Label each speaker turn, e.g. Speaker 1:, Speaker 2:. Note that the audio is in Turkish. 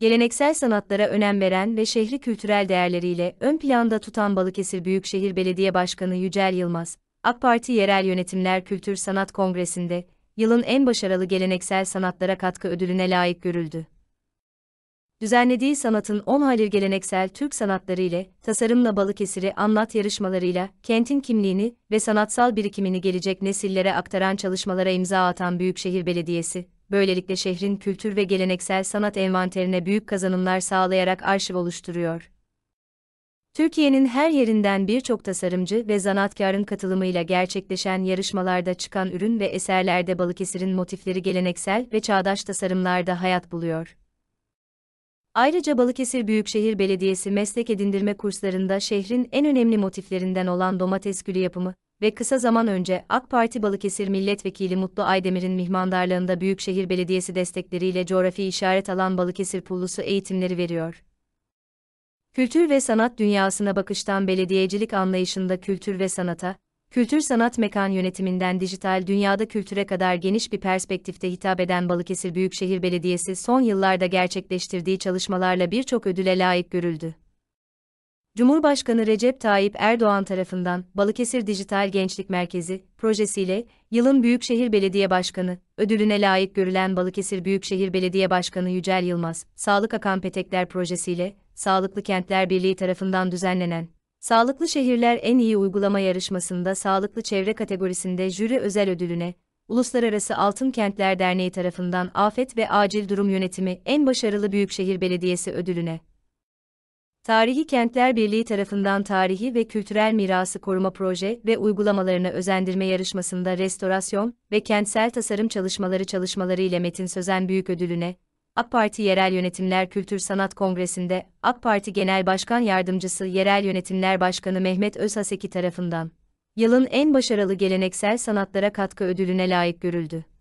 Speaker 1: geleneksel sanatlara önem veren ve şehri kültürel değerleriyle ön planda tutan Balıkesir Büyükşehir Belediye Başkanı Yücel Yılmaz, AK Parti Yerel Yönetimler Kültür Sanat Kongresi'nde yılın en başarılı geleneksel sanatlara katkı ödülüne layık görüldü. Düzenlediği sanatın 10 halil geleneksel Türk sanatları ile tasarımla Balıkesir'i anlat yarışmalarıyla kentin kimliğini ve sanatsal birikimini gelecek nesillere aktaran çalışmalara imza atan Büyükşehir Belediyesi, böylelikle şehrin kültür ve geleneksel sanat envanterine büyük kazanımlar sağlayarak arşiv oluşturuyor. Türkiye'nin her yerinden birçok tasarımcı ve sanatkarın katılımıyla gerçekleşen yarışmalarda çıkan ürün ve eserlerde Balıkesir'in motifleri geleneksel ve çağdaş tasarımlarda hayat buluyor. Ayrıca Balıkesir Büyükşehir Belediyesi meslek edindirme kurslarında şehrin en önemli motiflerinden olan domates gülü yapımı, ve kısa zaman önce AK Parti Balıkesir Milletvekili Mutlu Aydemir'in mihmandarlığında Büyükşehir Belediyesi destekleriyle coğrafi işaret alan Balıkesir Pullusu eğitimleri veriyor. Kültür ve sanat dünyasına bakıştan belediyecilik anlayışında kültür ve sanata, kültür sanat mekan yönetiminden dijital dünyada kültüre kadar geniş bir perspektifte hitap eden Balıkesir Büyükşehir Belediyesi son yıllarda gerçekleştirdiği çalışmalarla birçok ödüle layık görüldü. Cumhurbaşkanı Recep Tayyip Erdoğan tarafından Balıkesir Dijital Gençlik Merkezi projesiyle yılın Büyükşehir Belediye Başkanı ödülüne layık görülen Balıkesir Büyükşehir Belediye Başkanı Yücel Yılmaz, Sağlık Akan Petekler projesiyle Sağlıklı Kentler Birliği tarafından düzenlenen Sağlıklı Şehirler En İyi Uygulama yarışmasında Sağlıklı Çevre kategorisinde jüri özel ödülüne Uluslararası Altın Kentler Derneği tarafından Afet ve Acil Durum Yönetimi En Başarılı Büyükşehir Belediyesi ödülüne Tarihi Kentler Birliği tarafından tarihi ve kültürel mirası koruma proje ve uygulamalarına özendirme yarışmasında restorasyon ve kentsel tasarım çalışmaları çalışmaları ile Metin Sözen Büyük Ödülü'ne, AK Parti Yerel Yönetimler Kültür Sanat Kongresi'nde AK Parti Genel Başkan Yardımcısı Yerel Yönetimler Başkanı Mehmet Özhaseki tarafından, yılın en başarılı geleneksel sanatlara katkı ödülüne layık görüldü.